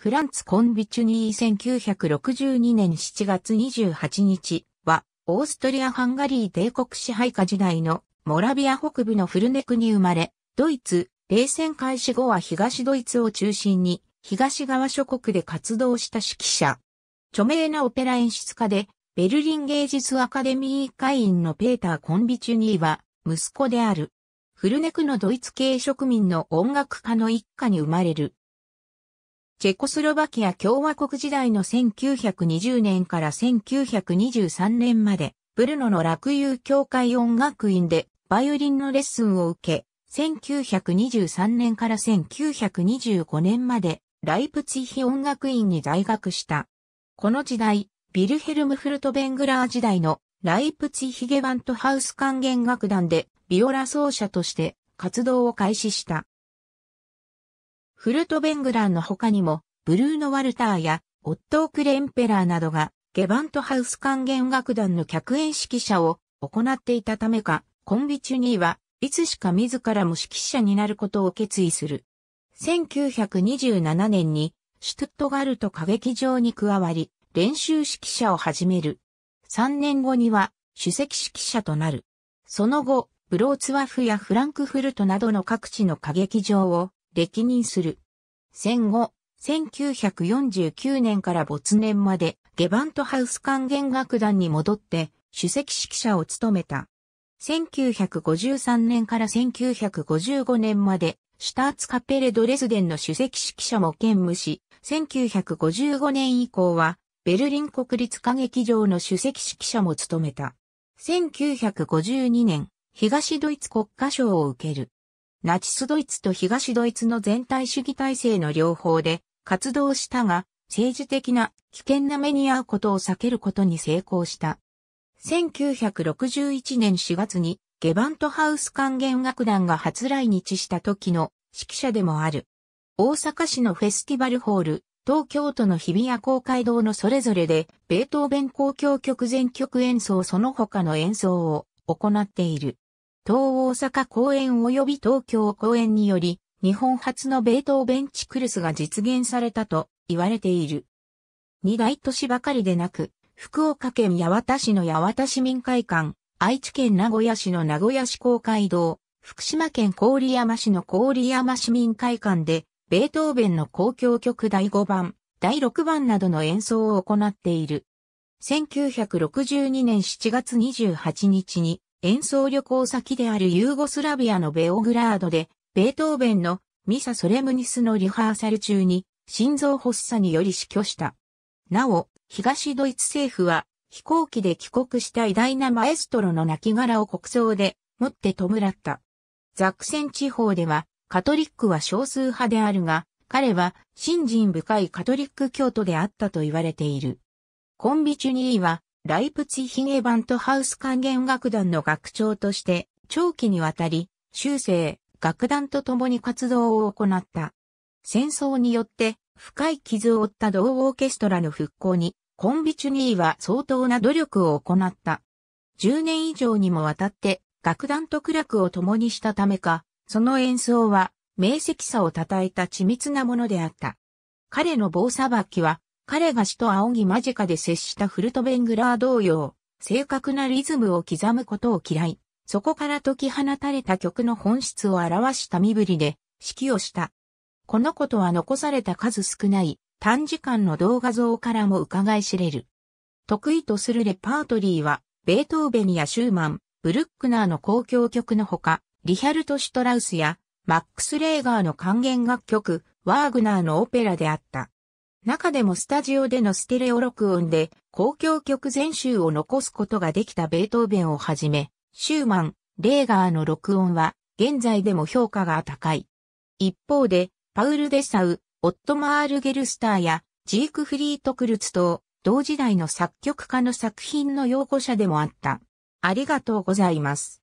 フランツ・コンビチュニー1962年7月28日は、オーストリア・ハンガリー帝国支配下時代のモラビア北部のフルネクに生まれ、ドイツ、冷戦開始後は東ドイツを中心に、東側諸国で活動した指揮者。著名なオペラ演出家で、ベルリン芸術アカデミー会員のペーター・コンビチュニーは、息子である。フルネクのドイツ系植民の音楽家の一家に生まれる。チェコスロバキア共和国時代の1920年から1923年まで、ブルノの落友協会音楽院でバイオリンのレッスンを受け、1923年から1925年まで、ライプツィヒ音楽院に在学した。この時代、ビルヘルム・フルトベングラー時代のライプツィヒゲバントハウス管弦楽団でビオラ奏者として活動を開始した。フルトベングランの他にも、ブルーノ・ワルターや、オットー・クレンペラーなどが、ゲバントハウス管弦楽団の客演指揮者を行っていたためか、コンビチュニーは、いつしか自らも指揮者になることを決意する。1927年に、シュトゥットガルト歌劇場に加わり、練習指揮者を始める。3年後には、主席指揮者となる。その後、ブローツワフやフランクフルトなどの各地の歌劇場を歴任する。戦後、1949年から没年まで、ゲバントハウス管弦楽団に戻って、首席指揮者を務めた。1953年から1955年まで、シュターツカペレドレスデンの首席指揮者も兼務し、1955年以降は、ベルリン国立歌劇場の首席指揮者も務めた。1952年、東ドイツ国家賞を受ける。ナチスドイツと東ドイツの全体主義体制の両方で活動したが、政治的な危険な目に遭うことを避けることに成功した。1961年4月にゲバントハウス管弦楽団が初来日した時の指揮者でもある。大阪市のフェスティバルホール、東京都の日比谷公会堂のそれぞれで、ベートーベン公共曲全曲演奏その他の演奏を行っている。東大阪公演及び東京公演により、日本初のベートーベンチクルスが実現されたと言われている。二大都市ばかりでなく、福岡県八幡市の八幡市民会館、愛知県名古屋市の名古屋市公会堂、福島県郡山市の郡山市民会館で、ベートーベンの交響曲第5番、第6番などの演奏を行っている。1962年7月28日に、演奏旅行先であるユーゴスラビアのベオグラードで、ベートーベンのミサ・ソレムニスのリハーサル中に、心臓発作により死去した。なお、東ドイツ政府は、飛行機で帰国した偉大なマエストロの亡骸を国葬で持って弔った。ザクセン地方では、カトリックは少数派であるが、彼は信心深いカトリック教徒であったと言われている。コンビチュニーはライプツィヒゲバントハウス管弦楽団の学長として、長期にわたり、修正、楽団と共に活動を行った。戦争によって、深い傷を負った同オーケストラの復興に、コンビチュニーは相当な努力を行った。10年以上にもわたって、楽団と苦楽を共にしたためか、その演奏は、明晰さを称えた緻密なものであった。彼の棒さばきは、彼が死と仰ぎ間近で接したフルトベングラー同様、正確なリズムを刻むことを嫌い、そこから解き放たれた曲の本質を表した身振りで指揮をした。このことは残された数少ない短時間の動画像からも伺い知れる。得意とするレパートリーは、ベートーベニやシューマン、ブルックナーの交響曲のほか、リヒャルト・シュトラウスや、マックス・レーガーの還元楽曲、ワーグナーのオペラであった。中でもスタジオでのステレオ録音で公共曲全集を残すことができたベートーベンをはじめ、シューマン、レーガーの録音は現在でも評価が高い。一方で、パウル・デサウ、オットマール・ゲルスターやジーク・フリート・クルツと同時代の作曲家の作品の擁護者でもあった。ありがとうございます。